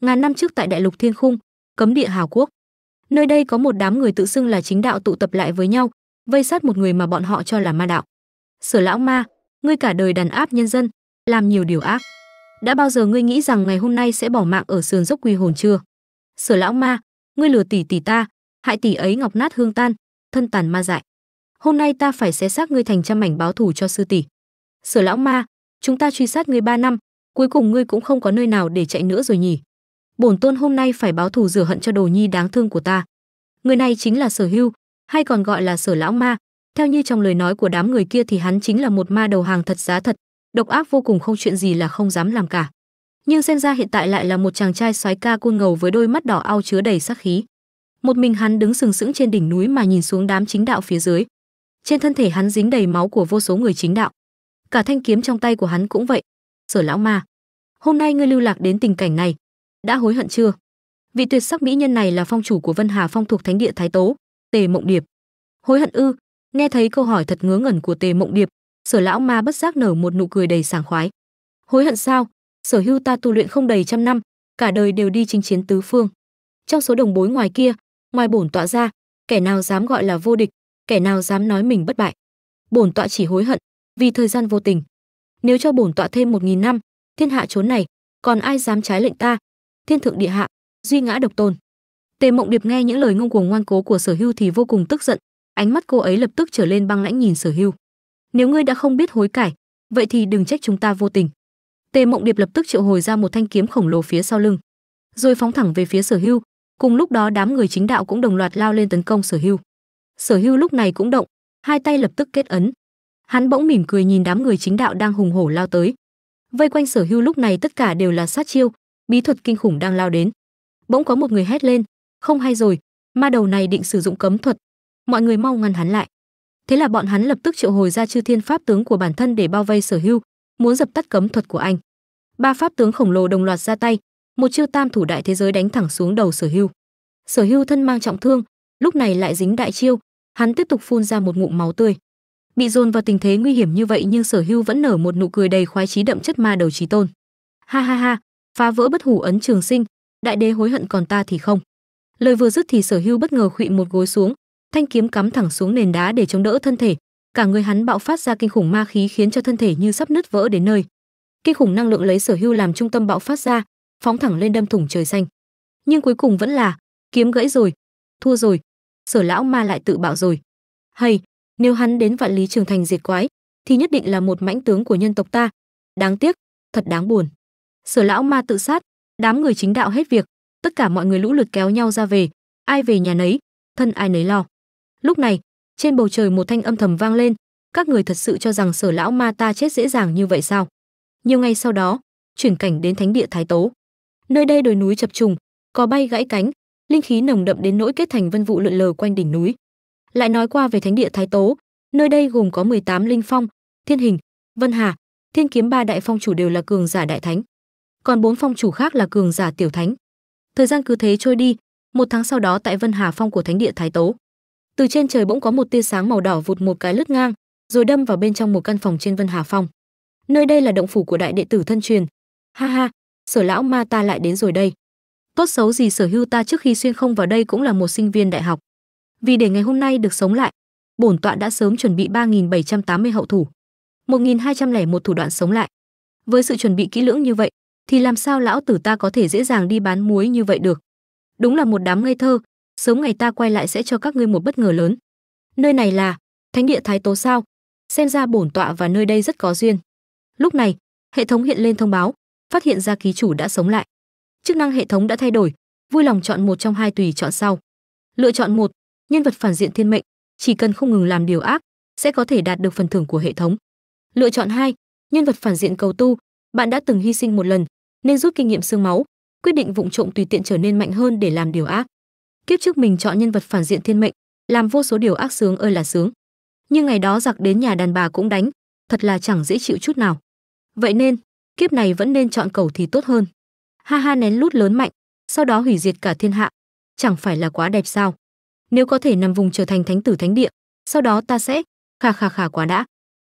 ngàn năm trước tại đại lục thiên khung cấm địa hào quốc nơi đây có một đám người tự xưng là chính đạo tụ tập lại với nhau vây sát một người mà bọn họ cho là ma đạo sở lão ma ngươi cả đời đàn áp nhân dân làm nhiều điều ác đã bao giờ ngươi nghĩ rằng ngày hôm nay sẽ bỏ mạng ở sườn dốc quy hồn chưa sở lão ma ngươi lừa tỷ tỷ ta hại tỷ ấy ngọc nát hương tan thân tàn ma dại hôm nay ta phải xé xác ngươi thành trăm mảnh báo thù cho sư tỷ sở lão ma chúng ta truy sát ngươi ba năm cuối cùng ngươi cũng không có nơi nào để chạy nữa rồi nhỉ bổn tôn hôm nay phải báo thù rửa hận cho đồ nhi đáng thương của ta người này chính là sở hưu hay còn gọi là sở lão ma theo như trong lời nói của đám người kia thì hắn chính là một ma đầu hàng thật giá thật độc ác vô cùng không chuyện gì là không dám làm cả nhưng xem ra hiện tại lại là một chàng trai soái ca côn ngầu với đôi mắt đỏ ao chứa đầy sắc khí một mình hắn đứng sừng sững trên đỉnh núi mà nhìn xuống đám chính đạo phía dưới trên thân thể hắn dính đầy máu của vô số người chính đạo cả thanh kiếm trong tay của hắn cũng vậy sở lão ma hôm nay ngươi lưu lạc đến tình cảnh này đã hối hận chưa vị tuyệt sắc mỹ nhân này là phong chủ của vân hà phong thuộc thánh địa thái tố tề mộng điệp hối hận ư nghe thấy câu hỏi thật ngớ ngẩn của tề mộng điệp sở lão ma bất giác nở một nụ cười đầy sảng khoái hối hận sao sở hưu ta tu luyện không đầy trăm năm cả đời đều đi chinh chiến tứ phương trong số đồng bối ngoài kia ngoài bổn tọa ra kẻ nào dám gọi là vô địch kẻ nào dám nói mình bất bại bổn tọa chỉ hối hận vì thời gian vô tình nếu cho bổn tọa thêm một nghìn năm thiên hạ chốn này còn ai dám trái lệnh ta thiên thượng địa hạ duy ngã độc tôn tề mộng điệp nghe những lời ngông cuồng ngoan cố của sở hưu thì vô cùng tức giận ánh mắt cô ấy lập tức trở lên băng lãnh nhìn sở hưu nếu ngươi đã không biết hối cải vậy thì đừng trách chúng ta vô tình tề mộng điệp lập tức triệu hồi ra một thanh kiếm khổng lồ phía sau lưng rồi phóng thẳng về phía sở hưu cùng lúc đó đám người chính đạo cũng đồng loạt lao lên tấn công sở hưu sở hưu lúc này cũng động hai tay lập tức kết ấn hắn bỗng mỉm cười nhìn đám người chính đạo đang hùng hổ lao tới vây quanh sở hưu lúc này tất cả đều là sát chiêu bí thuật kinh khủng đang lao đến. Bỗng có một người hét lên, không hay rồi, ma đầu này định sử dụng cấm thuật. Mọi người mau ngăn hắn lại. Thế là bọn hắn lập tức triệu hồi ra chư thiên pháp tướng của bản thân để bao vây Sở Hưu, muốn dập tắt cấm thuật của anh. Ba pháp tướng khổng lồ đồng loạt ra tay, một chiêu tam thủ đại thế giới đánh thẳng xuống đầu Sở Hưu. Sở Hưu thân mang trọng thương, lúc này lại dính đại chiêu, hắn tiếp tục phun ra một ngụm máu tươi. Bị dồn vào tình thế nguy hiểm như vậy nhưng Sở Hưu vẫn nở một nụ cười đầy khoái chí đậm chất ma đầu chí tôn. Ha ha ha, phá vỡ bất hủ ấn trường sinh đại đế hối hận còn ta thì không lời vừa dứt thì sở hưu bất ngờ khuỵ một gối xuống thanh kiếm cắm thẳng xuống nền đá để chống đỡ thân thể cả người hắn bạo phát ra kinh khủng ma khí khiến cho thân thể như sắp nứt vỡ đến nơi kinh khủng năng lượng lấy sở hưu làm trung tâm bạo phát ra phóng thẳng lên đâm thủng trời xanh nhưng cuối cùng vẫn là kiếm gãy rồi thua rồi sở lão ma lại tự bạo rồi hay nếu hắn đến vạn lý trường thành diệt quái thì nhất định là một mãnh tướng của nhân tộc ta đáng tiếc thật đáng buồn sở lão ma tự sát đám người chính đạo hết việc tất cả mọi người lũ lượt kéo nhau ra về ai về nhà nấy thân ai nấy lo lúc này trên bầu trời một thanh âm thầm vang lên các người thật sự cho rằng sở lão ma ta chết dễ dàng như vậy sao nhiều ngày sau đó chuyển cảnh đến thánh địa thái tố nơi đây đồi núi chập trùng có bay gãy cánh linh khí nồng đậm đến nỗi kết thành vân vụ lượn lờ quanh đỉnh núi lại nói qua về thánh địa thái tố nơi đây gồm có 18 linh phong thiên hình vân hà thiên kiếm ba đại phong chủ đều là cường giả đại thánh còn bốn phong chủ khác là cường giả tiểu thánh. Thời gian cứ thế trôi đi, một tháng sau đó tại Vân Hà Phong của Thánh địa Thái Tố. Từ trên trời bỗng có một tia sáng màu đỏ vụt một cái lướt ngang, rồi đâm vào bên trong một căn phòng trên Vân Hà Phong. Nơi đây là động phủ của đại đệ tử thân truyền. Ha ha, Sở lão ma ta lại đến rồi đây. Tốt xấu gì Sở Hưu ta trước khi xuyên không vào đây cũng là một sinh viên đại học. Vì để ngày hôm nay được sống lại, bổn tọa đã sớm chuẩn bị 3780 hậu thủ, 1201 thủ đoạn sống lại. Với sự chuẩn bị kỹ lưỡng như vậy, thì làm sao lão tử ta có thể dễ dàng đi bán muối như vậy được. Đúng là một đám ngây thơ, sớm ngày ta quay lại sẽ cho các ngươi một bất ngờ lớn. Nơi này là Thánh địa Thái Tố sao? Xem ra bổn tọa và nơi đây rất có duyên. Lúc này, hệ thống hiện lên thông báo, phát hiện ra ký chủ đã sống lại. Chức năng hệ thống đã thay đổi, vui lòng chọn một trong hai tùy chọn sau. Lựa chọn một, nhân vật phản diện thiên mệnh, chỉ cần không ngừng làm điều ác, sẽ có thể đạt được phần thưởng của hệ thống. Lựa chọn hai, nhân vật phản diện cầu tu, bạn đã từng hy sinh một lần, nên rút kinh nghiệm xương máu, quyết định vụng trộm tùy tiện trở nên mạnh hơn để làm điều ác. Kiếp trước mình chọn nhân vật phản diện thiên mệnh, làm vô số điều ác sướng ơi là sướng. Nhưng ngày đó giặc đến nhà đàn bà cũng đánh, thật là chẳng dễ chịu chút nào. Vậy nên, kiếp này vẫn nên chọn cầu thì tốt hơn. Ha ha nén lút lớn mạnh, sau đó hủy diệt cả thiên hạ, chẳng phải là quá đẹp sao? Nếu có thể nằm vùng trở thành thánh tử thánh địa, sau đó ta sẽ khà khà khà quá đã.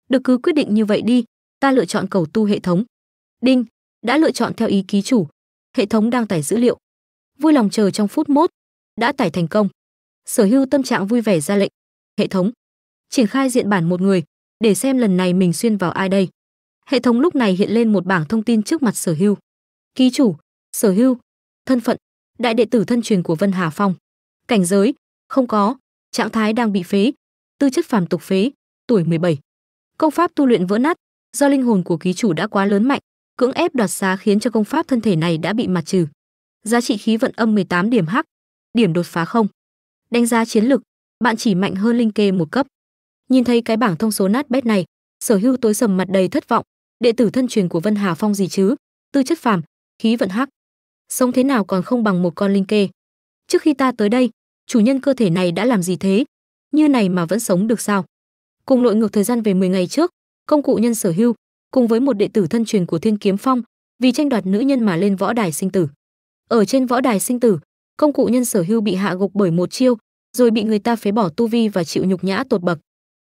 Được cứ quyết định như vậy đi, ta lựa chọn cầu tu hệ thống. Đinh, đã lựa chọn theo ý ký chủ. Hệ thống đang tải dữ liệu. Vui lòng chờ trong phút mốt. Đã tải thành công. Sở hưu tâm trạng vui vẻ ra lệnh. Hệ thống. Triển khai diện bản một người, để xem lần này mình xuyên vào ai đây. Hệ thống lúc này hiện lên một bảng thông tin trước mặt sở hưu Ký chủ, sở hưu thân phận, đại đệ tử thân truyền của Vân Hà Phong. Cảnh giới, không có, trạng thái đang bị phế, tư chất phàm tục phế, tuổi 17. Công pháp tu luyện vỡ nát, do linh hồn của ký chủ đã quá lớn mạnh, Cưỡng ép đoạt xá khiến cho công pháp thân thể này đã bị mặt trừ. Giá trị khí vận âm 18 điểm hắc, điểm đột phá không. Đánh giá chiến lực, bạn chỉ mạnh hơn linh kê một cấp. Nhìn thấy cái bảng thông số nát bét này, Sở Hưu tối sầm mặt đầy thất vọng, đệ tử thân truyền của Vân Hà Phong gì chứ, tư chất phàm, khí vận hắc. Sống thế nào còn không bằng một con linh kê. Trước khi ta tới đây, chủ nhân cơ thể này đã làm gì thế? Như này mà vẫn sống được sao? Cùng lội ngược thời gian về 10 ngày trước, công cụ nhân sở hưu, cùng với một đệ tử thân truyền của Thiên Kiếm Phong, vì tranh đoạt nữ nhân mà lên võ đài sinh tử. Ở trên võ đài sinh tử, công cụ nhân sở hưu bị hạ gục bởi một chiêu, rồi bị người ta phế bỏ tu vi và chịu nhục nhã tột bậc.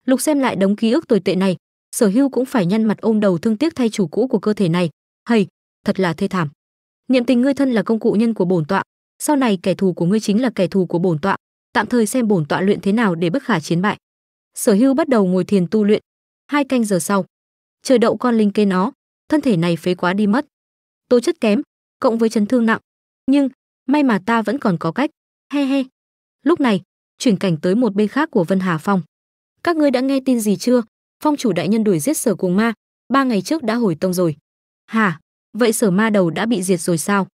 Lục xem lại đống ký ức tồi tệ này, sở hưu cũng phải nhăn mặt ôm đầu thương tiếc thay chủ cũ của cơ thể này. Hầy, thật là thê thảm. Niệm tình ngươi thân là công cụ nhân của bổn tọa, sau này kẻ thù của ngươi chính là kẻ thù của bổn tọa, tạm thời xem bổn tọa luyện thế nào để bất khả chiến bại. Sở Hưu bắt đầu ngồi thiền tu luyện. Hai canh giờ sau, chờ đậu con linh kê nó thân thể này phế quá đi mất tố chất kém cộng với chấn thương nặng nhưng may mà ta vẫn còn có cách he he lúc này chuyển cảnh tới một bên khác của vân hà phong các ngươi đã nghe tin gì chưa phong chủ đại nhân đuổi giết sở cuồng ma ba ngày trước đã hồi tông rồi hả vậy sở ma đầu đã bị diệt rồi sao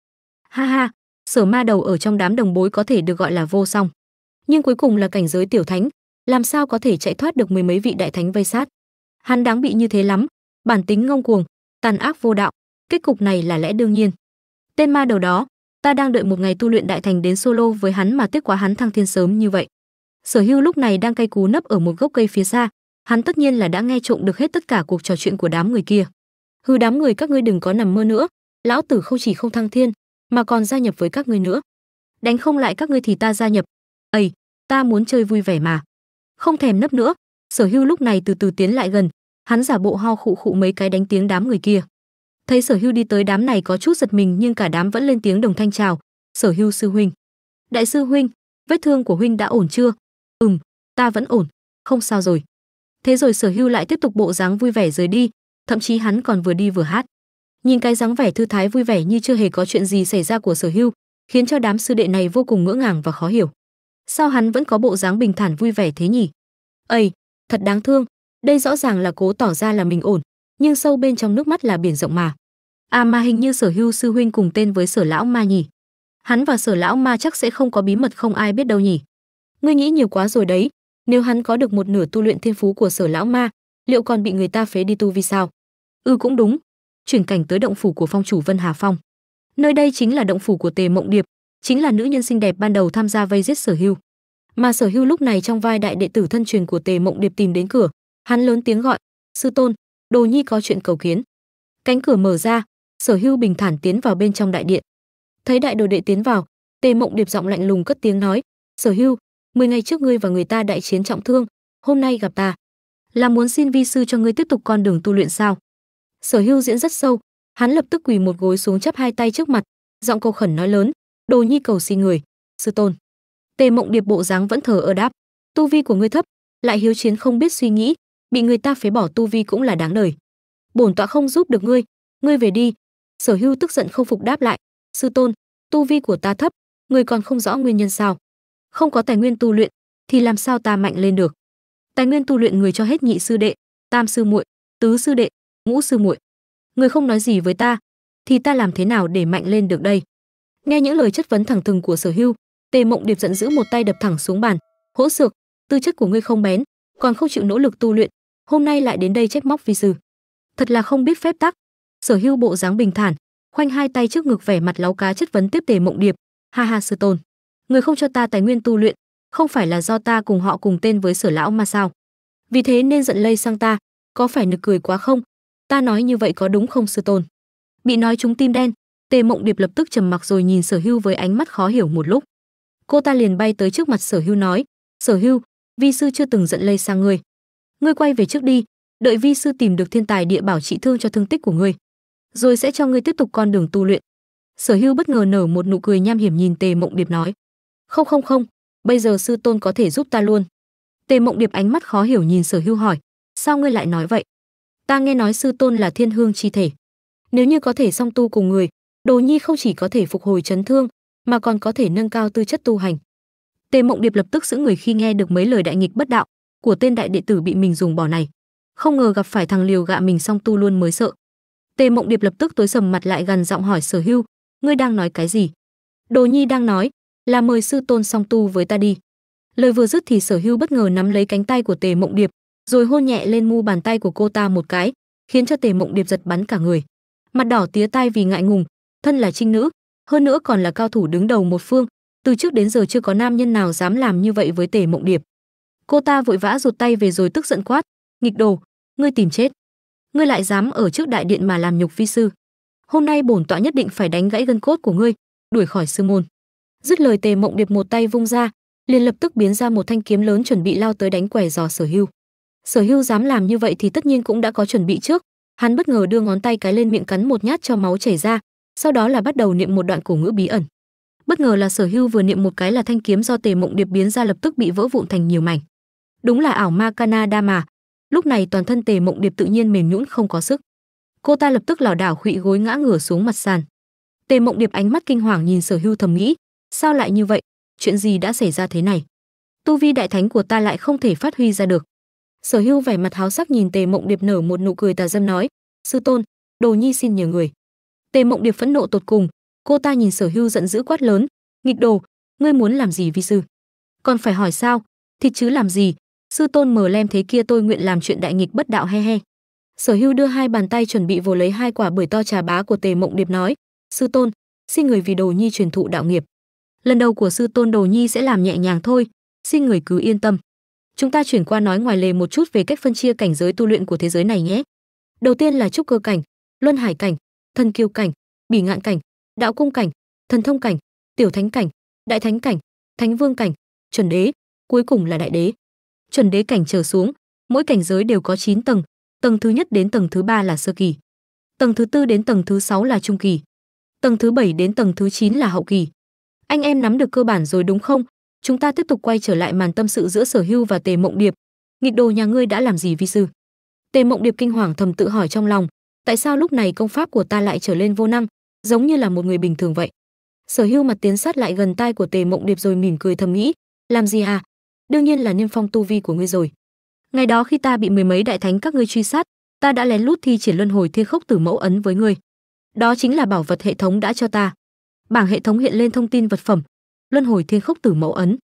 ha ha sở ma đầu ở trong đám đồng bối có thể được gọi là vô song nhưng cuối cùng là cảnh giới tiểu thánh làm sao có thể chạy thoát được mười mấy vị đại thánh vây sát hắn đáng bị như thế lắm bản tính ngông cuồng, tàn ác vô đạo, kết cục này là lẽ đương nhiên. Tên ma đầu đó, ta đang đợi một ngày tu luyện đại thành đến solo với hắn mà tiếc quá hắn thăng thiên sớm như vậy. Sở Hưu lúc này đang cay cú nấp ở một gốc cây phía xa, hắn tất nhiên là đã nghe trộm được hết tất cả cuộc trò chuyện của đám người kia. Hư đám người các ngươi đừng có nằm mơ nữa, lão tử không chỉ không thăng thiên, mà còn gia nhập với các ngươi nữa. Đánh không lại các ngươi thì ta gia nhập. Ầy, ta muốn chơi vui vẻ mà. Không thèm nấp nữa, Sở Hưu lúc này từ từ tiến lại gần, hắn giả bộ ho khụ khụ mấy cái đánh tiếng đám người kia thấy sở hưu đi tới đám này có chút giật mình nhưng cả đám vẫn lên tiếng đồng thanh chào sở hưu sư huynh đại sư huynh vết thương của huynh đã ổn chưa ừm ta vẫn ổn không sao rồi thế rồi sở hưu lại tiếp tục bộ dáng vui vẻ rời đi thậm chí hắn còn vừa đi vừa hát nhìn cái dáng vẻ thư thái vui vẻ như chưa hề có chuyện gì xảy ra của sở hưu khiến cho đám sư đệ này vô cùng ngỡ ngàng và khó hiểu sao hắn vẫn có bộ dáng bình thản vui vẻ thế nhỉ ây thật đáng thương đây rõ ràng là cố tỏ ra là mình ổn nhưng sâu bên trong nước mắt là biển rộng mà à mà hình như sở hưu sư huynh cùng tên với sở lão ma nhỉ hắn và sở lão ma chắc sẽ không có bí mật không ai biết đâu nhỉ ngươi nghĩ nhiều quá rồi đấy nếu hắn có được một nửa tu luyện thiên phú của sở lão ma liệu còn bị người ta phế đi tu vì sao ừ cũng đúng chuyển cảnh tới động phủ của phong chủ vân hà phong nơi đây chính là động phủ của tề mộng điệp chính là nữ nhân xinh đẹp ban đầu tham gia vây giết sở hưu mà sở hưu lúc này trong vai đại đệ tử thân truyền của tề mộng điệp tìm đến cửa Hắn lớn tiếng gọi, "Sư tôn, Đồ Nhi có chuyện cầu kiến." Cánh cửa mở ra, Sở Hưu bình thản tiến vào bên trong đại điện. Thấy đại đồ đệ tiến vào, Tề Mộng Điệp giọng lạnh lùng cất tiếng nói, "Sở Hưu, mười ngày trước ngươi và người ta đại chiến trọng thương, hôm nay gặp ta, là muốn xin vi sư cho ngươi tiếp tục con đường tu luyện sao?" Sở Hưu diễn rất sâu, hắn lập tức quỳ một gối xuống chắp hai tay trước mặt, giọng cầu khẩn nói lớn, "Đồ Nhi cầu xin người, sư tôn." Tề Mộng Điệp bộ dáng vẫn thờ ơ đáp, "Tu vi của ngươi thấp, lại hiếu chiến không biết suy nghĩ, bị người ta phế bỏ tu vi cũng là đáng đời bổn tọa không giúp được ngươi ngươi về đi sở hưu tức giận không phục đáp lại sư tôn tu vi của ta thấp ngươi còn không rõ nguyên nhân sao không có tài nguyên tu luyện thì làm sao ta mạnh lên được tài nguyên tu luyện người cho hết nhị sư đệ tam sư muội tứ sư đệ ngũ sư muội người không nói gì với ta thì ta làm thế nào để mạnh lên được đây nghe những lời chất vấn thẳng thừng của sở hưu tề mộng điệp giận dữ một tay đập thẳng xuống bàn hỗ xược tư chất của ngươi không bén còn không chịu nỗ lực tu luyện hôm nay lại đến đây trách móc vi sư thật là không biết phép tắc sở hưu bộ dáng bình thản khoanh hai tay trước ngực vẻ mặt láo cá chất vấn tiếp tề mộng điệp ha ha sư tôn người không cho ta tài nguyên tu luyện không phải là do ta cùng họ cùng tên với sở lão mà sao vì thế nên giận lây sang ta có phải nực cười quá không ta nói như vậy có đúng không sư tôn bị nói chúng tim đen tề mộng điệp lập tức trầm mặc rồi nhìn sở hưu với ánh mắt khó hiểu một lúc cô ta liền bay tới trước mặt sở hưu nói sở hưu vi sư chưa từng giận lây sang ngươi ngươi quay về trước đi đợi vi sư tìm được thiên tài địa bảo trị thương cho thương tích của ngươi rồi sẽ cho ngươi tiếp tục con đường tu luyện sở hưu bất ngờ nở một nụ cười nham hiểm nhìn tề mộng điệp nói không không không bây giờ sư tôn có thể giúp ta luôn tề mộng điệp ánh mắt khó hiểu nhìn sở hưu hỏi sao ngươi lại nói vậy ta nghe nói sư tôn là thiên hương chi thể nếu như có thể song tu cùng người đồ nhi không chỉ có thể phục hồi chấn thương mà còn có thể nâng cao tư chất tu hành tề mộng điệp lập tức giữ người khi nghe được mấy lời đại nghịch bất đạo của tên đại đệ tử bị mình dùng bỏ này không ngờ gặp phải thằng liều gạ mình xong tu luôn mới sợ tề mộng điệp lập tức tối sầm mặt lại gần giọng hỏi sở hưu ngươi đang nói cái gì đồ nhi đang nói là mời sư tôn song tu với ta đi lời vừa dứt thì sở hưu bất ngờ nắm lấy cánh tay của tề mộng điệp rồi hôn nhẹ lên mu bàn tay của cô ta một cái khiến cho tề mộng điệp giật bắn cả người mặt đỏ tía tai vì ngại ngùng thân là trinh nữ hơn nữa còn là cao thủ đứng đầu một phương từ trước đến giờ chưa có nam nhân nào dám làm như vậy với tề mộng điệp Cô ta vội vã rụt tay về rồi tức giận quát, "Nghịch đồ, ngươi tìm chết. Ngươi lại dám ở trước đại điện mà làm nhục vi sư. Hôm nay bổn tọa nhất định phải đánh gãy gân cốt của ngươi, đuổi khỏi sư môn." Dứt lời Tề Mộng Điệp một tay vung ra, liền lập tức biến ra một thanh kiếm lớn chuẩn bị lao tới đánh quẻ dò Sở Hưu. Sở Hưu dám làm như vậy thì tất nhiên cũng đã có chuẩn bị trước, hắn bất ngờ đưa ngón tay cái lên miệng cắn một nhát cho máu chảy ra, sau đó là bắt đầu niệm một đoạn cổ ngữ bí ẩn. Bất ngờ là Sở Hưu vừa niệm một cái là thanh kiếm do Tề Mộng Điệp biến ra lập tức bị vỡ vụn thành nhiều mảnh. Đúng là ảo ma Canada mà. Lúc này toàn thân Tề Mộng Điệp tự nhiên mềm nhũn không có sức. Cô ta lập tức lảo đảo khuỵu gối ngã ngửa xuống mặt sàn. Tề Mộng Điệp ánh mắt kinh hoàng nhìn Sở Hưu thầm nghĩ, sao lại như vậy? Chuyện gì đã xảy ra thế này? Tu vi đại thánh của ta lại không thể phát huy ra được. Sở Hưu vẻ mặt háo sắc nhìn Tề Mộng Điệp nở một nụ cười tà dâm nói, "Sư tôn, Đồ Nhi xin nhờ người." Tề Mộng Điệp phẫn nộ tột cùng, cô ta nhìn Sở Hưu giận dữ quát lớn, "Nghịch đồ, ngươi muốn làm gì vi sư?" "Còn phải hỏi sao? Thịt chứ làm gì, sư tôn mở lem thế kia tôi nguyện làm chuyện đại nghịch bất đạo he he sở hưu đưa hai bàn tay chuẩn bị vồ lấy hai quả bưởi to trà bá của tề mộng điệp nói sư tôn xin người vì đồ nhi truyền thụ đạo nghiệp lần đầu của sư tôn đồ nhi sẽ làm nhẹ nhàng thôi xin người cứ yên tâm chúng ta chuyển qua nói ngoài lề một chút về cách phân chia cảnh giới tu luyện của thế giới này nhé đầu tiên là trúc cơ cảnh luân hải cảnh thân kiêu cảnh bỉ ngạn cảnh đạo cung cảnh thần thông cảnh tiểu thánh cảnh đại thánh cảnh thánh vương cảnh chuẩn đế cuối cùng là đại đế chuẩn đế cảnh trở xuống, mỗi cảnh giới đều có 9 tầng, tầng thứ nhất đến tầng thứ ba là sơ kỳ, tầng thứ tư đến tầng thứ sáu là trung kỳ, tầng thứ bảy đến tầng thứ 9 là hậu kỳ. Anh em nắm được cơ bản rồi đúng không? Chúng ta tiếp tục quay trở lại màn tâm sự giữa Sở Hưu và Tề Mộng Điệp. Nghịch đồ nhà ngươi đã làm gì vi sư? Tề Mộng Điệp kinh hoàng thầm tự hỏi trong lòng, tại sao lúc này công pháp của ta lại trở lên vô năng, giống như là một người bình thường vậy? Sở Hưu mặt tiến sát lại gần tai của Tề Mộng Điệp rồi mỉm cười thầm nghĩ, làm gì à, đương nhiên là niêm phong tu vi của ngươi rồi ngày đó khi ta bị mười mấy đại thánh các ngươi truy sát ta đã lén lút thi triển luân hồi thiên khốc tử mẫu ấn với ngươi đó chính là bảo vật hệ thống đã cho ta bảng hệ thống hiện lên thông tin vật phẩm luân hồi thiên khốc tử mẫu ấn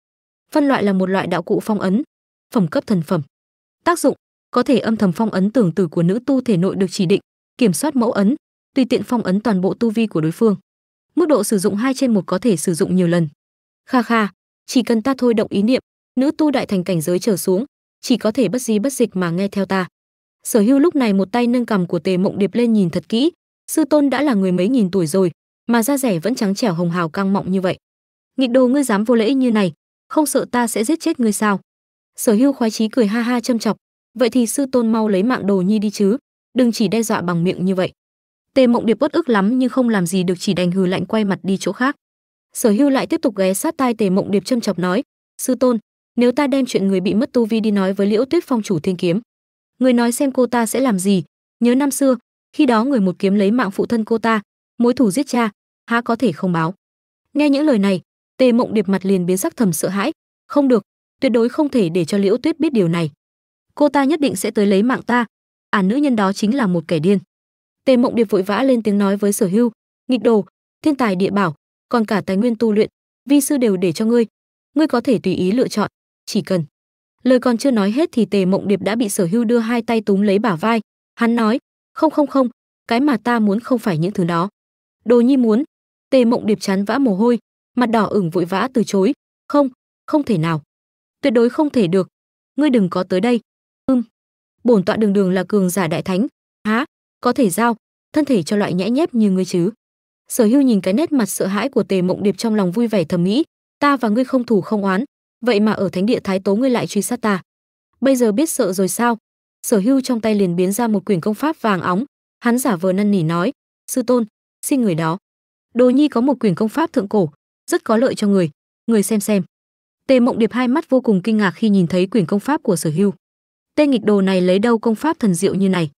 phân loại là một loại đạo cụ phong ấn phẩm cấp thần phẩm tác dụng có thể âm thầm phong ấn tưởng tử của nữ tu thể nội được chỉ định kiểm soát mẫu ấn tùy tiện phong ấn toàn bộ tu vi của đối phương mức độ sử dụng hai trên một có thể sử dụng nhiều lần kha kha chỉ cần ta thôi động ý niệm nữ tu đại thành cảnh giới trở xuống, chỉ có thể bất di bất dịch mà nghe theo ta. Sở Hưu lúc này một tay nâng cầm của Tề Mộng Điệp lên nhìn thật kỹ, sư tôn đã là người mấy nghìn tuổi rồi, mà da rẻ vẫn trắng trẻo hồng hào căng mọng như vậy. Nghịch đồ ngươi dám vô lễ như này, không sợ ta sẽ giết chết ngươi sao? Sở Hưu khoái chí cười ha ha châm chọc, vậy thì sư tôn mau lấy mạng đồ nhi đi chứ, đừng chỉ đe dọa bằng miệng như vậy. Tề Mộng Điệp bất ức lắm nhưng không làm gì được chỉ đành hừ lạnh quay mặt đi chỗ khác. Sở Hưu lại tiếp tục ghé sát tai Tề Mộng Điệp châm chọc nói, "Sư tôn, nếu ta đem chuyện người bị mất tu vi đi nói với liễu tuyết phong chủ thiên kiếm người nói xem cô ta sẽ làm gì nhớ năm xưa khi đó người một kiếm lấy mạng phụ thân cô ta mối thủ giết cha há có thể không báo nghe những lời này tề mộng điệp mặt liền biến sắc thầm sợ hãi không được tuyệt đối không thể để cho liễu tuyết biết điều này cô ta nhất định sẽ tới lấy mạng ta à nữ nhân đó chính là một kẻ điên tề mộng điệp vội vã lên tiếng nói với sở hưu nghịch đồ thiên tài địa bảo còn cả tài nguyên tu luyện vi sư đều để cho ngươi ngươi có thể tùy ý lựa chọn chỉ cần lời còn chưa nói hết thì tề mộng điệp đã bị sở hưu đưa hai tay túm lấy bả vai hắn nói không không không cái mà ta muốn không phải những thứ đó đồ nhi muốn tề mộng điệp chán vã mồ hôi mặt đỏ ửng vội vã từ chối không không thể nào tuyệt đối không thể được ngươi đừng có tới đây ưm bổn tọa đường đường là cường giả đại thánh há có thể giao thân thể cho loại nhẽ nhép như ngươi chứ sở hưu nhìn cái nét mặt sợ hãi của tề mộng điệp trong lòng vui vẻ thầm nghĩ ta và ngươi không thủ không oán vậy mà ở thánh địa thái tố ngươi lại truy sát ta bây giờ biết sợ rồi sao sở hưu trong tay liền biến ra một quyển công pháp vàng óng hắn giả vờ năn nỉ nói sư tôn xin người đó đồ nhi có một quyển công pháp thượng cổ rất có lợi cho người người xem xem tề mộng điệp hai mắt vô cùng kinh ngạc khi nhìn thấy quyển công pháp của sở hưu tên nghịch đồ này lấy đâu công pháp thần diệu như này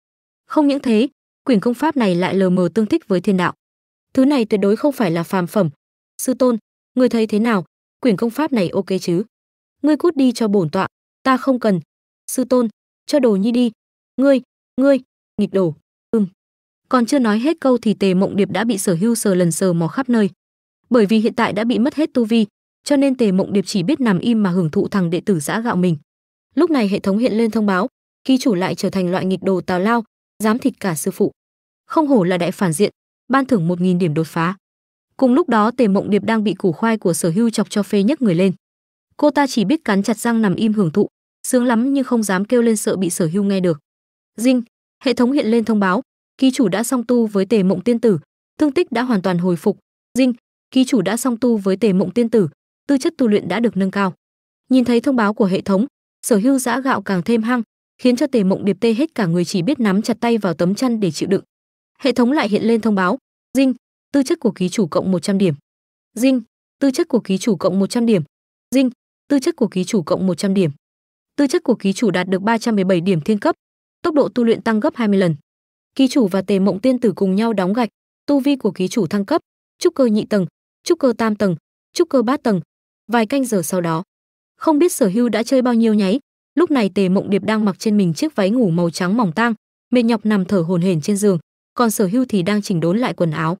không những thế quyển công pháp này lại lờ mờ tương thích với thiên đạo thứ này tuyệt đối không phải là phàm phẩm sư tôn người thấy thế nào quyển công pháp này ok chứ? Ngươi cút đi cho bổn tọa, ta không cần. Sư tôn, cho đồ nhi đi. Ngươi, ngươi, nghịch đồ, ưm. Còn chưa nói hết câu thì tề mộng điệp đã bị sở hưu sờ lần sờ mò khắp nơi. Bởi vì hiện tại đã bị mất hết tu vi, cho nên tề mộng điệp chỉ biết nằm im mà hưởng thụ thằng đệ tử giã gạo mình. Lúc này hệ thống hiện lên thông báo, ký chủ lại trở thành loại nghịch đồ tào lao, dám thịt cả sư phụ. Không hổ là đại phản diện, ban thưởng 1.000 điểm đột phá. Cùng lúc đó Tề Mộng Điệp đang bị củ khoai của Sở Hưu chọc cho phê nhất người lên. Cô ta chỉ biết cắn chặt răng nằm im hưởng thụ, sướng lắm nhưng không dám kêu lên sợ bị Sở Hưu nghe được. Dinh, hệ thống hiện lên thông báo, ký chủ đã song tu với Tề Mộng tiên tử, thương tích đã hoàn toàn hồi phục. Dinh, ký chủ đã song tu với Tề Mộng tiên tử, tư chất tu luyện đã được nâng cao. Nhìn thấy thông báo của hệ thống, Sở Hưu giã gạo càng thêm hăng, khiến cho Tề Mộng Điệp tê hết cả người chỉ biết nắm chặt tay vào tấm chăn để chịu đựng. Hệ thống lại hiện lên thông báo, Dinh, Tư chất của ký chủ cộng 100 điểm. Dinh, tư chất của ký chủ cộng 100 điểm. Dinh, tư chất của ký chủ cộng 100 điểm. Tư chất của ký chủ đạt được 317 điểm thiên cấp, tốc độ tu luyện tăng gấp 20 lần. Ký chủ và Tề Mộng Tiên tử cùng nhau đóng gạch, tu vi của ký chủ thăng cấp, trúc cơ nhị tầng, trúc cơ tam tầng, trúc cơ bát tầng. Vài canh giờ sau đó, không biết Sở Hưu đã chơi bao nhiêu nháy, lúc này Tề Mộng Điệp đang mặc trên mình chiếc váy ngủ màu trắng mỏng tang, mệt nhọc nằm thở hổn hển trên giường, còn Sở Hưu thì đang chỉnh đốn lại quần áo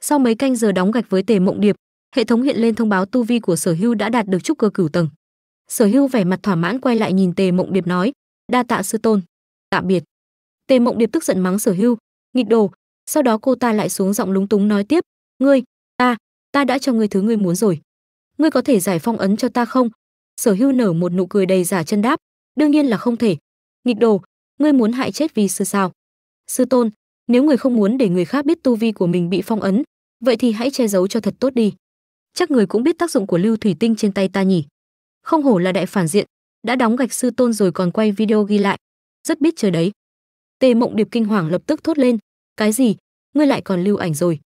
sau mấy canh giờ đóng gạch với tề mộng điệp hệ thống hiện lên thông báo tu vi của sở hưu đã đạt được trúc cơ cửu tầng sở hưu vẻ mặt thỏa mãn quay lại nhìn tề mộng điệp nói đa tạ sư tôn tạm biệt tề mộng điệp tức giận mắng sở hưu nghịch đồ sau đó cô ta lại xuống giọng lúng túng nói tiếp ngươi ta ta đã cho ngươi thứ ngươi muốn rồi ngươi có thể giải phong ấn cho ta không sở hưu nở một nụ cười đầy giả chân đáp đương nhiên là không thể nghịch đồ ngươi muốn hại chết vì sư sao sư tôn nếu người không muốn để người khác biết tu vi của mình bị phong ấn vậy thì hãy che giấu cho thật tốt đi chắc người cũng biết tác dụng của lưu thủy tinh trên tay ta nhỉ không hổ là đại phản diện đã đóng gạch sư tôn rồi còn quay video ghi lại rất biết chơi đấy tề mộng điệp kinh hoàng lập tức thốt lên cái gì ngươi lại còn lưu ảnh rồi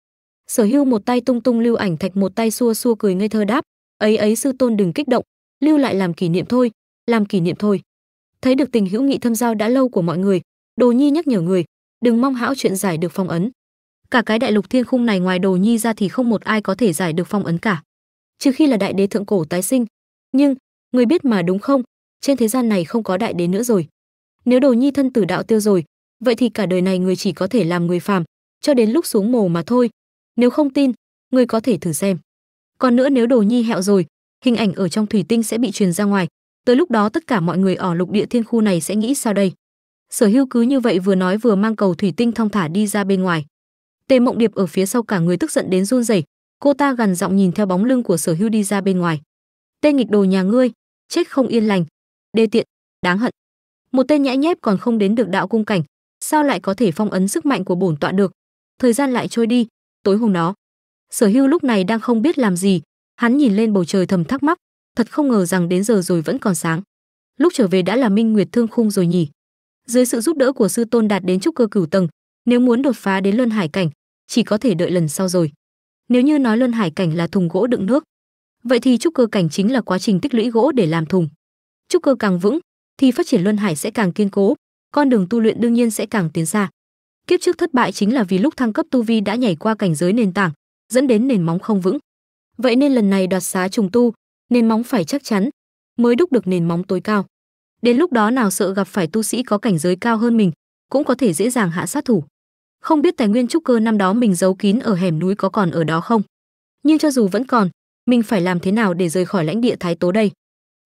sở hưu một tay tung tung lưu ảnh thạch một tay xua xua cười ngây thơ đáp ấy ấy sư tôn đừng kích động lưu lại làm kỷ niệm thôi làm kỷ niệm thôi thấy được tình hữu nghị thâm giao đã lâu của mọi người đồ nhi nhắc nhở người đừng mong hão chuyện giải được phong ấn cả cái đại lục thiên khung này ngoài đồ nhi ra thì không một ai có thể giải được phong ấn cả trừ khi là đại đế thượng cổ tái sinh nhưng người biết mà đúng không trên thế gian này không có đại đế nữa rồi nếu đồ nhi thân tử đạo tiêu rồi vậy thì cả đời này người chỉ có thể làm người phàm cho đến lúc xuống mồ mà thôi nếu không tin người có thể thử xem còn nữa nếu đồ nhi hẹo rồi hình ảnh ở trong thủy tinh sẽ bị truyền ra ngoài tới lúc đó tất cả mọi người ở lục địa thiên khu này sẽ nghĩ sao đây sở hưu cứ như vậy vừa nói vừa mang cầu thủy tinh thong thả đi ra bên ngoài Tề Mộng Điệp ở phía sau cả người tức giận đến run rẩy, cô ta gằn giọng nhìn theo bóng lưng của Sở Hưu đi ra bên ngoài. Tên nghịch đồ nhà ngươi, chết không yên lành, đê tiện, đáng hận. Một tên nhãi nhép còn không đến được đạo cung cảnh, sao lại có thể phong ấn sức mạnh của bổn tọa được? Thời gian lại trôi đi, tối hôm đó, Sở Hưu lúc này đang không biết làm gì, hắn nhìn lên bầu trời thầm thắc mắc, thật không ngờ rằng đến giờ rồi vẫn còn sáng. Lúc trở về đã là minh nguyệt thương khung rồi nhỉ. Dưới sự giúp đỡ của sư tôn đạt đến trúc cơ cửu tầng, nếu muốn đột phá đến luân hải cảnh, chỉ có thể đợi lần sau rồi. Nếu như nói luân hải cảnh là thùng gỗ đựng nước, vậy thì trúc cơ cảnh chính là quá trình tích lũy gỗ để làm thùng. Trúc cơ càng vững thì phát triển luân hải sẽ càng kiên cố, con đường tu luyện đương nhiên sẽ càng tiến xa. Kiếp trước thất bại chính là vì lúc thăng cấp tu vi đã nhảy qua cảnh giới nền tảng, dẫn đến nền móng không vững. Vậy nên lần này đoạt xá trùng tu, nền móng phải chắc chắn mới đúc được nền móng tối cao. Đến lúc đó nào sợ gặp phải tu sĩ có cảnh giới cao hơn mình, cũng có thể dễ dàng hạ sát thủ không biết tài nguyên trúc cơ năm đó mình giấu kín ở hẻm núi có còn ở đó không nhưng cho dù vẫn còn mình phải làm thế nào để rời khỏi lãnh địa thái tố đây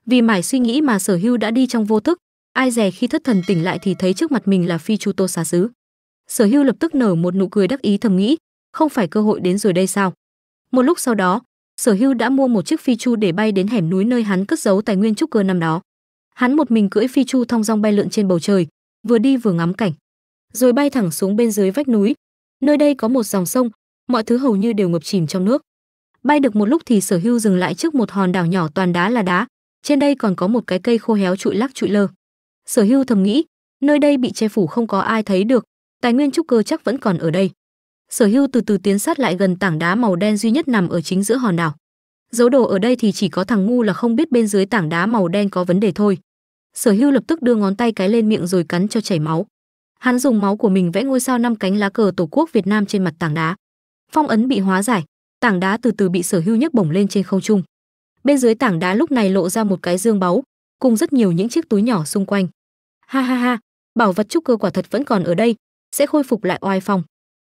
vì mải suy nghĩ mà sở hưu đã đi trong vô thức ai dè khi thất thần tỉnh lại thì thấy trước mặt mình là phi chu tô xá xứ sở hưu lập tức nở một nụ cười đắc ý thầm nghĩ không phải cơ hội đến rồi đây sao một lúc sau đó sở hưu đã mua một chiếc phi chu để bay đến hẻm núi nơi hắn cất giấu tài nguyên trúc cơ năm đó hắn một mình cưỡi phi chu thong dong bay lượn trên bầu trời vừa đi vừa ngắm cảnh rồi bay thẳng xuống bên dưới vách núi. Nơi đây có một dòng sông, mọi thứ hầu như đều ngập chìm trong nước. Bay được một lúc thì Sở Hưu dừng lại trước một hòn đảo nhỏ toàn đá là đá, trên đây còn có một cái cây khô héo trụi lắc trụi lơ. Sở Hưu thầm nghĩ, nơi đây bị che phủ không có ai thấy được, tài nguyên trúc cơ chắc vẫn còn ở đây. Sở Hưu từ từ tiến sát lại gần tảng đá màu đen duy nhất nằm ở chính giữa hòn đảo. Dấu đồ ở đây thì chỉ có thằng ngu là không biết bên dưới tảng đá màu đen có vấn đề thôi. Sở Hưu lập tức đưa ngón tay cái lên miệng rồi cắn cho chảy máu hắn dùng máu của mình vẽ ngôi sao năm cánh lá cờ tổ quốc việt nam trên mặt tảng đá phong ấn bị hóa giải tảng đá từ từ bị sở hưu nhấc bổng lên trên không trung bên dưới tảng đá lúc này lộ ra một cái dương báu cùng rất nhiều những chiếc túi nhỏ xung quanh ha ha ha bảo vật trúc cơ quả thật vẫn còn ở đây sẽ khôi phục lại oai phong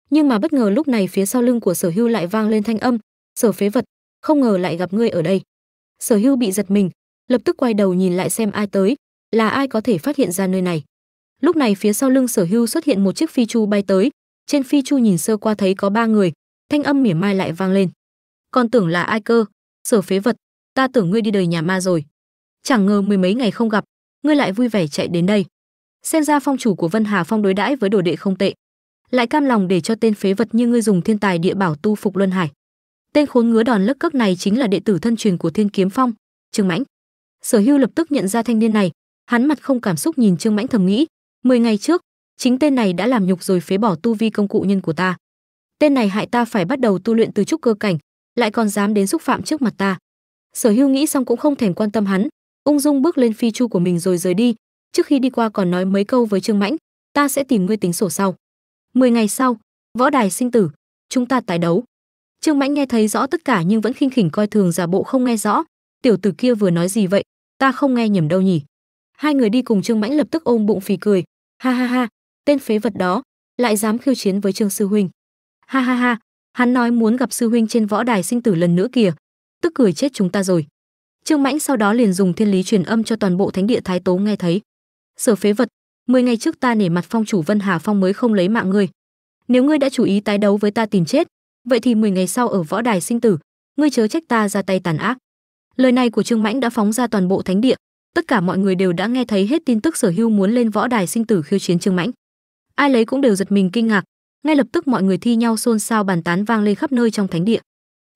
nhưng mà bất ngờ lúc này phía sau lưng của sở hưu lại vang lên thanh âm sở phế vật không ngờ lại gặp ngươi ở đây sở hưu bị giật mình lập tức quay đầu nhìn lại xem ai tới là ai có thể phát hiện ra nơi này Lúc này phía sau lưng Sở Hưu xuất hiện một chiếc phi chu bay tới, trên phi chu nhìn sơ qua thấy có ba người, thanh âm mỉa mai lại vang lên. Còn tưởng là ai cơ, Sở phế vật, ta tưởng ngươi đi đời nhà ma rồi. Chẳng ngờ mười mấy ngày không gặp, ngươi lại vui vẻ chạy đến đây. Xem ra phong chủ của Vân Hà Phong đối đãi với đồ đệ không tệ, lại cam lòng để cho tên phế vật như ngươi dùng thiên tài địa bảo tu phục luân hải. Tên khốn ngứa đòn lấc cấc này chính là đệ tử thân truyền của Thiên Kiếm Phong, Trương Mãnh. Sở Hưu lập tức nhận ra thanh niên này, hắn mặt không cảm xúc nhìn Trương Mãnh thầm nghĩ, 10 ngày trước, chính tên này đã làm nhục rồi phế bỏ tu vi công cụ nhân của ta. Tên này hại ta phải bắt đầu tu luyện từ trúc cơ cảnh, lại còn dám đến xúc phạm trước mặt ta. Sở Hưu nghĩ xong cũng không thèm quan tâm hắn, ung dung bước lên phi chu của mình rồi rời đi, trước khi đi qua còn nói mấy câu với Trương Mãnh, ta sẽ tìm ngươi tính sổ sau. 10 ngày sau, võ đài sinh tử, chúng ta tái đấu. Trương Mãnh nghe thấy rõ tất cả nhưng vẫn khinh khỉnh coi thường giả bộ không nghe rõ, tiểu tử kia vừa nói gì vậy, ta không nghe nhầm đâu nhỉ. Hai người đi cùng Trương Mãnh lập tức ôm bụng phì cười, Ha ha ha, tên phế vật đó, lại dám khiêu chiến với Trương sư huynh. Ha ha ha, hắn nói muốn gặp sư huynh trên võ đài sinh tử lần nữa kìa, tức cười chết chúng ta rồi. Trương Mãnh sau đó liền dùng thiên lý truyền âm cho toàn bộ thánh địa thái tố nghe thấy. Sở phế vật, 10 ngày trước ta nể mặt phong chủ Vân Hà Phong mới không lấy mạng ngươi. Nếu ngươi đã chú ý tái đấu với ta tìm chết, vậy thì 10 ngày sau ở võ đài sinh tử, ngươi chớ trách ta ra tay tàn ác. Lời này của Trương Mãnh đã phóng ra toàn bộ thánh địa, tất cả mọi người đều đã nghe thấy hết tin tức sở hưu muốn lên võ đài sinh tử khiêu chiến trương mãnh ai lấy cũng đều giật mình kinh ngạc ngay lập tức mọi người thi nhau xôn xao bàn tán vang lên khắp nơi trong thánh địa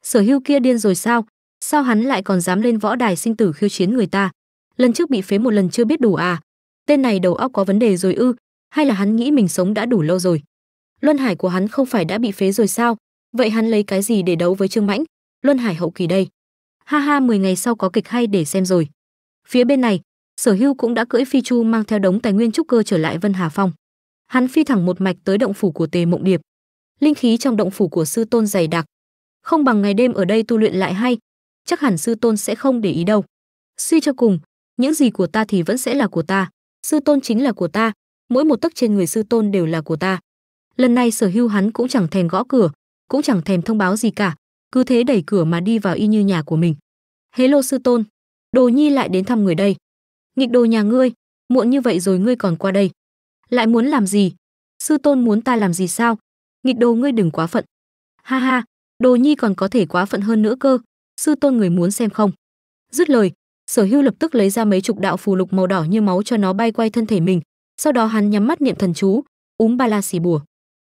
sở hưu kia điên rồi sao sao hắn lại còn dám lên võ đài sinh tử khiêu chiến người ta lần trước bị phế một lần chưa biết đủ à tên này đầu óc có vấn đề rồi ư hay là hắn nghĩ mình sống đã đủ lâu rồi luân hải của hắn không phải đã bị phế rồi sao vậy hắn lấy cái gì để đấu với trương mãnh luân hải hậu kỳ đây ha ha mười ngày sau có kịch hay để xem rồi Phía bên này, Sở Hưu cũng đã cưỡi phi chu mang theo đống tài nguyên trúc cơ trở lại Vân Hà Phong. Hắn phi thẳng một mạch tới động phủ của Tề Mộng Điệp. Linh khí trong động phủ của sư tôn dày đặc, không bằng ngày đêm ở đây tu luyện lại hay, chắc hẳn sư tôn sẽ không để ý đâu. Suy cho cùng, những gì của ta thì vẫn sẽ là của ta, sư tôn chính là của ta, mỗi một tấc trên người sư tôn đều là của ta. Lần này Sở Hưu hắn cũng chẳng thèm gõ cửa, cũng chẳng thèm thông báo gì cả, cứ thế đẩy cửa mà đi vào y như nhà của mình. "Hello sư tôn." Đồ Nhi lại đến thăm người đây. Nghịch đồ nhà ngươi, muộn như vậy rồi ngươi còn qua đây. Lại muốn làm gì? Sư tôn muốn ta làm gì sao? Nghịch đồ ngươi đừng quá phận. Ha ha, Đồ Nhi còn có thể quá phận hơn nữa cơ, sư tôn người muốn xem không? Dứt lời, Sở Hưu lập tức lấy ra mấy chục đạo phù lục màu đỏ như máu cho nó bay quay thân thể mình, sau đó hắn nhắm mắt niệm thần chú, úm ba la xì bùa.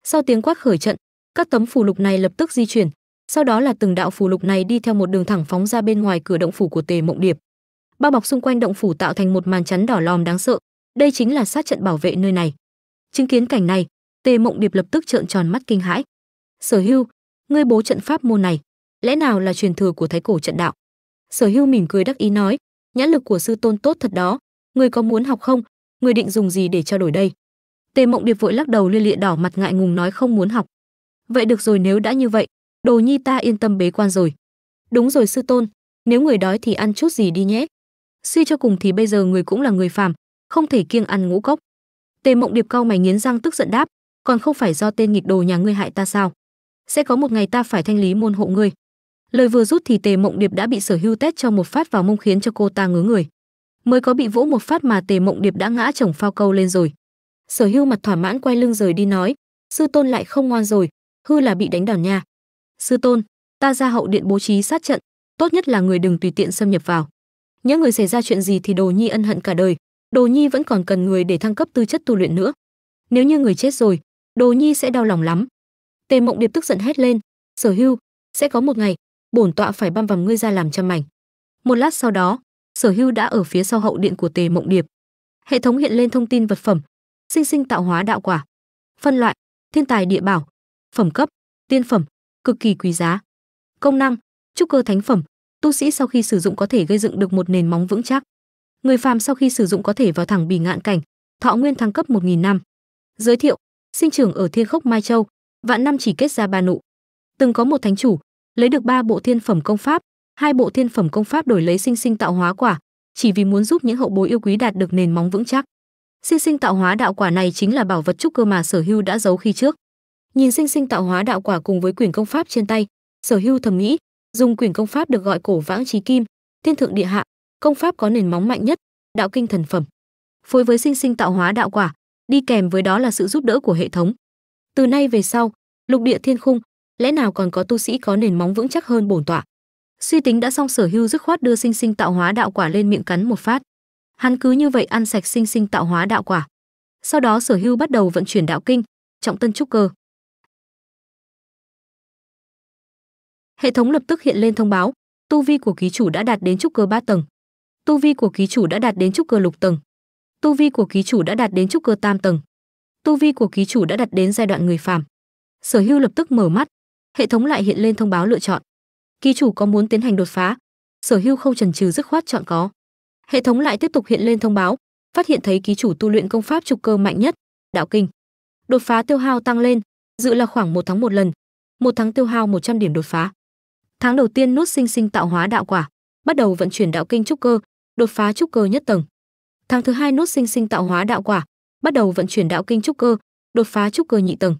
Sau tiếng quát khởi trận, các tấm phù lục này lập tức di chuyển, sau đó là từng đạo phù lục này đi theo một đường thẳng phóng ra bên ngoài cửa động phủ của tề mộng điệp bao bọc xung quanh động phủ tạo thành một màn chắn đỏ lòm đáng sợ đây chính là sát trận bảo vệ nơi này chứng kiến cảnh này tề mộng điệp lập tức trợn tròn mắt kinh hãi sở hưu ngươi bố trận pháp môn này lẽ nào là truyền thừa của thái cổ trận đạo sở hưu mỉm cười đắc ý nói nhãn lực của sư tôn tốt thật đó người có muốn học không người định dùng gì để trao đổi đây tề mộng điệp vội lắc đầu lia lịa đỏ mặt ngại ngùng nói không muốn học vậy được rồi nếu đã như vậy đồ nhi ta yên tâm bế quan rồi đúng rồi sư tôn nếu người đói thì ăn chút gì đi nhé suy cho cùng thì bây giờ người cũng là người phàm không thể kiêng ăn ngũ cốc tề mộng điệp cau mày nghiến răng tức giận đáp còn không phải do tên nghịch đồ nhà ngươi hại ta sao sẽ có một ngày ta phải thanh lý môn hộ ngươi lời vừa rút thì tề mộng điệp đã bị sở hưu tét cho một phát vào mông khiến cho cô ta ngứa người mới có bị vỗ một phát mà tề mộng điệp đã ngã chồng phao câu lên rồi sở hưu mặt thỏa mãn quay lưng rời đi nói sư tôn lại không ngoan rồi hư là bị đánh đòn nha sư tôn ta ra hậu điện bố trí sát trận tốt nhất là người đừng tùy tiện xâm nhập vào những người xảy ra chuyện gì thì đồ nhi ân hận cả đời đồ nhi vẫn còn cần người để thăng cấp tư chất tu luyện nữa nếu như người chết rồi đồ nhi sẽ đau lòng lắm tề mộng điệp tức giận hét lên sở hưu sẽ có một ngày bổn tọa phải băm vằm ngươi ra làm trăm mảnh một lát sau đó sở hưu đã ở phía sau hậu điện của tề mộng điệp hệ thống hiện lên thông tin vật phẩm sinh sinh tạo hóa đạo quả phân loại thiên tài địa bảo phẩm cấp tiên phẩm cực kỳ quý giá. Công năng, trúc cơ thánh phẩm, tu sĩ sau khi sử dụng có thể gây dựng được một nền móng vững chắc. Người phàm sau khi sử dụng có thể vào thẳng bì ngạn cảnh, thọ nguyên thăng cấp 1000 năm. Giới thiệu, sinh trưởng ở Thiên Khốc Mai Châu, vạn năm chỉ kết ra ba nụ. Từng có một thánh chủ, lấy được ba bộ thiên phẩm công pháp, hai bộ thiên phẩm công pháp đổi lấy sinh sinh tạo hóa quả, chỉ vì muốn giúp những hậu bối yêu quý đạt được nền móng vững chắc. Sinh sinh tạo hóa đạo quả này chính là bảo vật trúc cơ mà Sở Hưu đã giấu khi trước nhìn sinh sinh tạo hóa đạo quả cùng với quyển công pháp trên tay sở hưu thầm nghĩ dùng quyển công pháp được gọi cổ vãng trí kim thiên thượng địa hạ công pháp có nền móng mạnh nhất đạo kinh thần phẩm phối với sinh sinh tạo hóa đạo quả đi kèm với đó là sự giúp đỡ của hệ thống từ nay về sau lục địa thiên khung lẽ nào còn có tu sĩ có nền móng vững chắc hơn bổn tọa suy tính đã xong sở hưu dứt khoát đưa sinh sinh tạo hóa đạo quả lên miệng cắn một phát hắn cứ như vậy ăn sạch sinh sinh tạo hóa đạo quả sau đó sở hưu bắt đầu vận chuyển đạo kinh trọng tân trúc cơ Hệ thống lập tức hiện lên thông báo, tu vi của ký chủ đã đạt đến trúc cơ ba tầng. Tu vi của ký chủ đã đạt đến trúc cơ lục tầng. Tu vi của ký chủ đã đạt đến trúc cơ tam tầng. Tu vi của ký chủ đã đạt đến giai đoạn người phàm. Sở Hưu lập tức mở mắt, hệ thống lại hiện lên thông báo lựa chọn. Ký chủ có muốn tiến hành đột phá? Sở Hưu không chần chừ dứt khoát chọn có. Hệ thống lại tiếp tục hiện lên thông báo, phát hiện thấy ký chủ tu luyện công pháp trục cơ mạnh nhất, đạo kinh. Đột phá tiêu hao tăng lên, dự là khoảng một tháng một lần, một tháng tiêu hao một trăm điểm đột phá tháng đầu tiên nốt sinh sinh tạo hóa đạo quả bắt đầu vận chuyển đạo kinh trúc cơ đột phá trúc cơ nhất tầng tháng thứ hai nốt sinh sinh tạo hóa đạo quả bắt đầu vận chuyển đạo kinh trúc cơ đột phá trúc cơ nhị tầng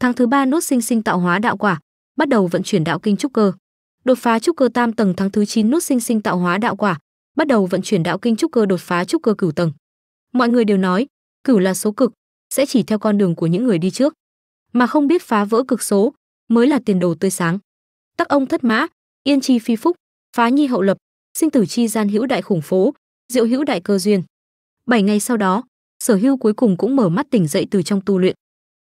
tháng thứ ba nốt sinh sinh tạo hóa đạo quả bắt đầu vận chuyển đạo kinh trúc cơ đột phá trúc cơ tam tầng tháng thứ 9 nốt sinh sinh tạo hóa đạo quả bắt đầu vận chuyển đạo kinh trúc cơ đột phá trúc cơ cửu tầng mọi người đều nói cửu là số cực sẽ chỉ theo con đường của những người đi trước mà không biết phá vỡ cực số mới là tiền đồ tươi sáng tắc ông thất mã yên chi phi phúc phá nhi hậu lập sinh tử chi gian hữu đại khủng phố diệu hữu đại cơ duyên bảy ngày sau đó sở hưu cuối cùng cũng mở mắt tỉnh dậy từ trong tu luyện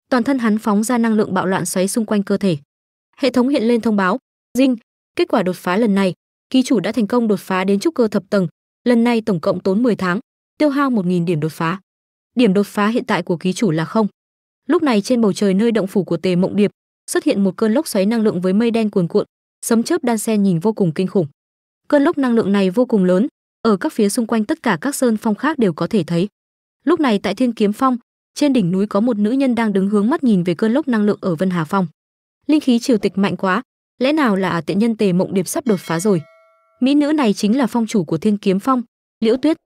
toàn thân hắn phóng ra năng lượng bạo loạn xoáy xung quanh cơ thể hệ thống hiện lên thông báo dinh kết quả đột phá lần này ký chủ đã thành công đột phá đến trúc cơ thập tầng lần này tổng cộng tốn 10 tháng tiêu hao một 000 điểm đột phá điểm đột phá hiện tại của ký chủ là không lúc này trên bầu trời nơi động phủ của tề mộng điệp xuất hiện một cơn lốc xoáy năng lượng với mây đen cuồn cuộn, sấm chớp đan xen nhìn vô cùng kinh khủng. Cơn lốc năng lượng này vô cùng lớn, ở các phía xung quanh tất cả các sơn phong khác đều có thể thấy. Lúc này tại Thiên Kiếm Phong, trên đỉnh núi có một nữ nhân đang đứng hướng mắt nhìn về cơn lốc năng lượng ở Vân Hà Phong. Linh khí triều tịch mạnh quá, lẽ nào là tiện nhân Tề Mộng Điệp sắp đột phá rồi? Mỹ nữ này chính là phong chủ của Thiên Kiếm Phong, Liễu Tuyết.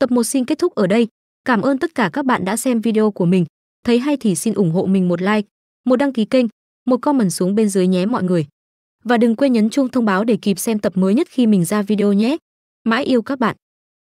Tập một xin kết thúc ở đây. Cảm ơn tất cả các bạn đã xem video của mình. Thấy hay thì xin ủng hộ mình một like, một đăng ký kênh một comment xuống bên dưới nhé mọi người. Và đừng quên nhấn chuông thông báo để kịp xem tập mới nhất khi mình ra video nhé. Mãi yêu các bạn.